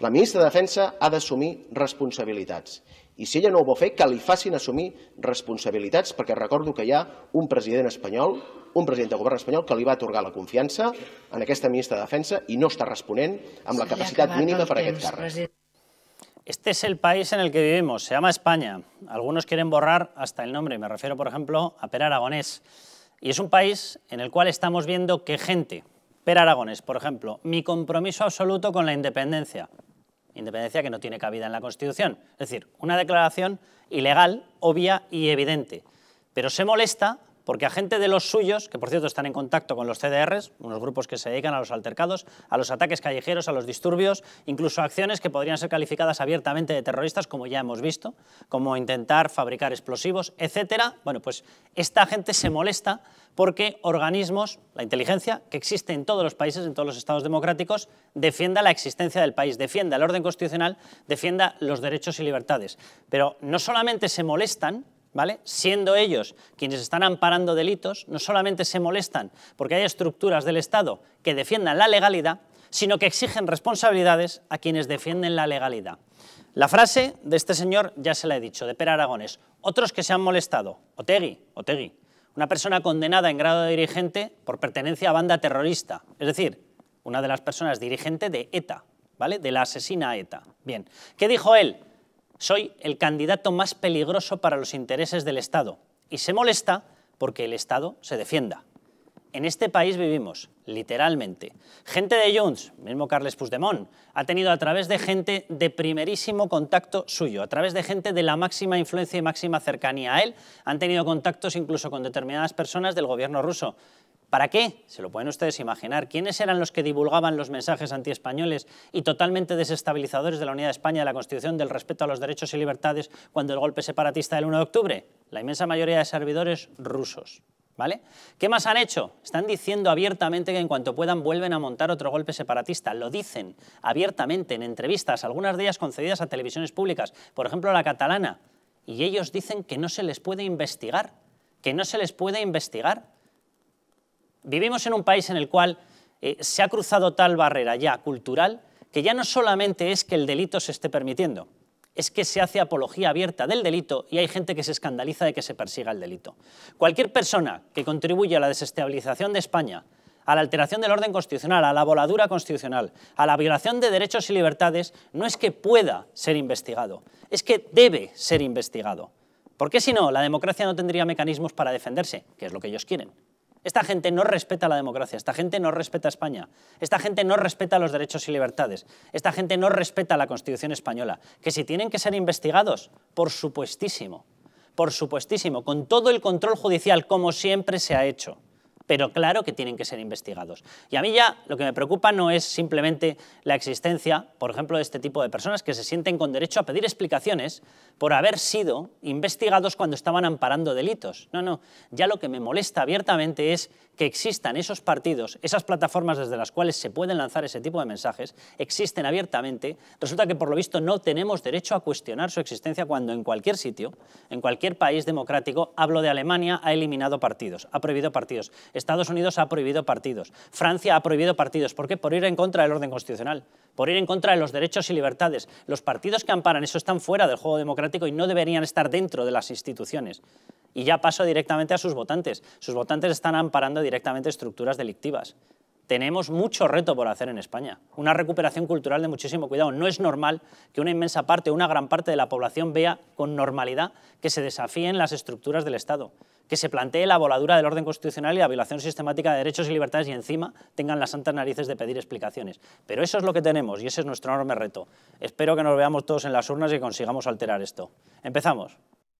La ministra de Defensa ha d'assumir responsabilitats. I si ella no ho vol fer, que li facin assumir responsabilitats, perquè recordo que hi ha un president espanyol, un president de govern espanyol, que li va atorgar la confiança en aquesta ministra de Defensa i no està responent amb la capacitat mínima per a aquest càrrec. Este es el país en el que vivimos, se llama España. Algunos quieren borrar hasta el nombre, me refiero, por ejemplo, a Per Aragonés. Y es un país en el cual estamos viendo que gente, Per Aragonés, por ejemplo, mi compromiso absoluto con la independencia, independencia que no tiene cabida en la Constitución. Es decir, una declaración ilegal, obvia y evidente. Pero se molesta porque a gente de los suyos, que por cierto están en contacto con los CDRs, unos grupos que se dedican a los altercados, a los ataques callejeros, a los disturbios, incluso acciones que podrían ser calificadas abiertamente de terroristas, como ya hemos visto, como intentar fabricar explosivos, etcétera. Bueno, pues esta gente se molesta porque organismos, la inteligencia, que existe en todos los países, en todos los estados democráticos, defienda la existencia del país, defienda el orden constitucional, defienda los derechos y libertades. Pero no solamente se molestan, Siendo ellos quienes están amparando delitos, no solamente se molestan porque hay estructuras del Estado que defiendan la legalidad, sino que exigen responsabilidades a quienes defienden la legalidad. La frase de este señor ya se la he dicho, de Pera Aragones. Otros que se han molestado, Otegui, Otegui, una persona condenada en grado de dirigente por pertenencia a banda terrorista, es decir, una de las personas dirigente de ETA, ¿vale? De la asesina ETA. Bien, ¿qué dijo él? Soy el candidato más peligroso para los intereses del Estado y se molesta porque el Estado se defienda. En este país vivimos, literalmente. Gente de Junts, mismo Carles Puigdemont, ha tenido a través de gente de primerísimo contacto suyo, a través de gente de la máxima influencia y máxima cercanía a él, han tenido contactos incluso con determinadas personas del gobierno ruso. ¿Para qué? Se lo pueden ustedes imaginar. ¿Quiénes eran los que divulgaban los mensajes antiespañoles y totalmente desestabilizadores de la unidad de España, de la Constitución, del respeto a los derechos y libertades cuando el golpe separatista del 1 de octubre? La inmensa mayoría de servidores rusos. ¿Vale? ¿Qué más han hecho? Están diciendo abiertamente que en cuanto puedan vuelven a montar otro golpe separatista. Lo dicen abiertamente en entrevistas, algunas de ellas concedidas a televisiones públicas, por ejemplo la catalana. Y ellos dicen que no se les puede investigar, que no se les puede investigar Vivimos en un país en el cual eh, se ha cruzado tal barrera ya cultural que ya no solamente es que el delito se esté permitiendo, es que se hace apología abierta del delito y hay gente que se escandaliza de que se persiga el delito. Cualquier persona que contribuya a la desestabilización de España, a la alteración del orden constitucional, a la voladura constitucional, a la violación de derechos y libertades, no es que pueda ser investigado, es que debe ser investigado. Porque si no, la democracia no tendría mecanismos para defenderse, que es lo que ellos quieren. Esta gente no respeta la democracia, esta gente no respeta España, esta gente no respeta los derechos y libertades, esta gente no respeta la Constitución española, que si tienen que ser investigados, por supuestísimo, por supuestísimo, con todo el control judicial, como siempre se ha hecho pero claro que tienen que ser investigados. Y a mí ya lo que me preocupa no es simplemente la existencia, por ejemplo, de este tipo de personas que se sienten con derecho a pedir explicaciones por haber sido investigados cuando estaban amparando delitos. No, no, ya lo que me molesta abiertamente es que existan esos partidos, esas plataformas desde las cuales se pueden lanzar ese tipo de mensajes, existen abiertamente, resulta que por lo visto no tenemos derecho a cuestionar su existencia cuando en cualquier sitio, en cualquier país democrático, hablo de Alemania, ha eliminado partidos, ha prohibido partidos Estados Unidos ha prohibido partidos. Francia ha prohibido partidos. ¿Por qué? Por ir en contra del orden constitucional, por ir en contra de los derechos y libertades. Los partidos que amparan eso están fuera del juego democrático y no deberían estar dentro de las instituciones. Y ya paso directamente a sus votantes. Sus votantes están amparando directamente estructuras delictivas tenemos mucho reto por hacer en España. Una recuperación cultural de muchísimo cuidado. No es normal que una inmensa parte, una gran parte de la población vea con normalidad que se desafíen las estructuras del Estado, que se plantee la voladura del orden constitucional y la violación sistemática de derechos y libertades y encima tengan las santas narices de pedir explicaciones. Pero eso es lo que tenemos y ese es nuestro enorme reto. Espero que nos veamos todos en las urnas y consigamos alterar esto. Empezamos.